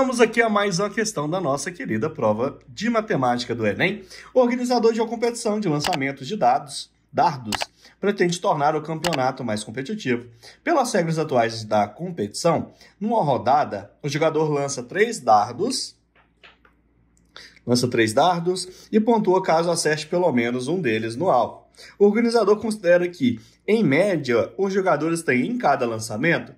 Vamos aqui a mais uma questão da nossa querida prova de matemática do Enem. O organizador de uma competição de lançamento de dados, dardos, pretende tornar o campeonato mais competitivo. Pelas regras atuais da competição, numa rodada, o jogador lança três dardos, lança três dardos e pontua caso acerte pelo menos um deles no alvo. O organizador considera que, em média, os jogadores têm em cada lançamento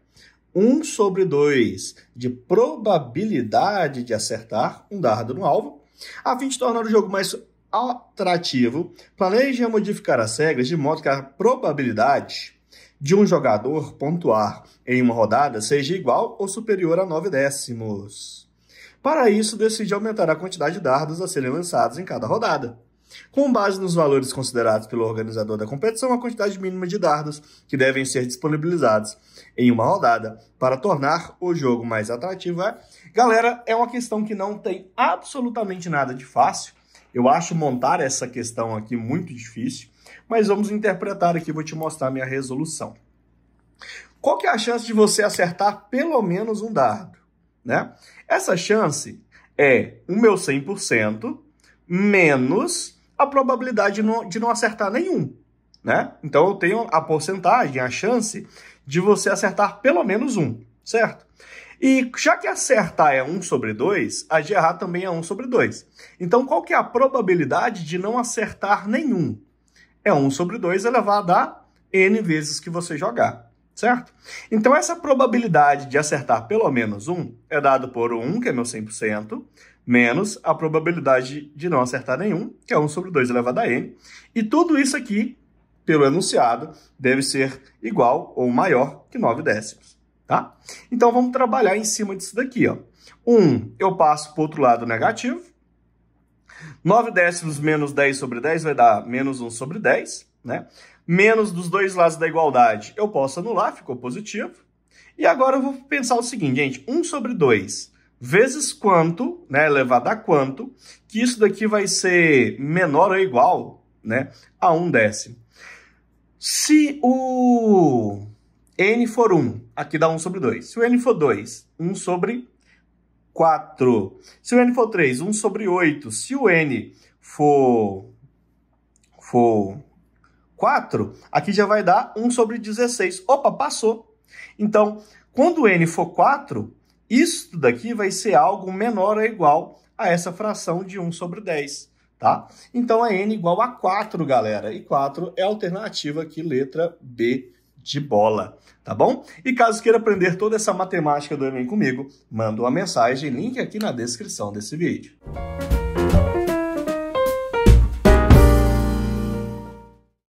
1 sobre 2 de probabilidade de acertar um dardo no alvo. A fim de tornar o jogo mais atrativo, planeja modificar as regras de modo que a probabilidade de um jogador pontuar em uma rodada seja igual ou superior a 9 décimos. Para isso, decide aumentar a quantidade de dardos a serem lançados em cada rodada. Com base nos valores considerados pelo organizador da competição, a quantidade mínima de dardos que devem ser disponibilizados em uma rodada para tornar o jogo mais atrativo é. Galera, é uma questão que não tem absolutamente nada de fácil. Eu acho montar essa questão aqui muito difícil, mas vamos interpretar aqui, vou te mostrar a minha resolução. Qual que é a chance de você acertar pelo menos um dardo? Né? Essa chance é o meu 100% menos a probabilidade de não acertar nenhum, né? Então eu tenho a porcentagem, a chance de você acertar pelo menos um, certo? E já que acertar é 1 sobre 2, a de errar também é 1 sobre 2. Então qual que é a probabilidade de não acertar nenhum? É 1 sobre 2 elevado a n vezes que você jogar certo? Então, essa probabilidade de acertar pelo menos um é dado por 1, que é meu 100%, menos a probabilidade de não acertar nenhum, que é 1 sobre 2 elevado a n. E tudo isso aqui, pelo enunciado, deve ser igual ou maior que 9 décimos, tá? Então, vamos trabalhar em cima disso daqui, ó. 1 eu passo para o outro lado negativo. 9 décimos menos 10 sobre 10 vai dar menos 1 sobre 10, né? menos dos dois lados da igualdade, eu posso anular, ficou positivo. E agora eu vou pensar o seguinte, gente, 1 sobre 2 vezes quanto, né, elevado a quanto, que isso daqui vai ser menor ou igual né, a 1 décimo. Se o n for 1, aqui dá 1 sobre 2. Se o n for 2, 1 sobre 4. Se o n for 3, 1 sobre 8. Se o n for, for 4, aqui já vai dar 1 sobre 16. Opa, passou. Então, quando n for 4, isso daqui vai ser algo menor ou igual a essa fração de 1 sobre 10, tá? Então, é n igual a 4, galera. E 4 é a alternativa aqui, letra B de bola, tá bom? E caso queira aprender toda essa matemática do Enem comigo, manda uma mensagem, link aqui na descrição desse vídeo. Música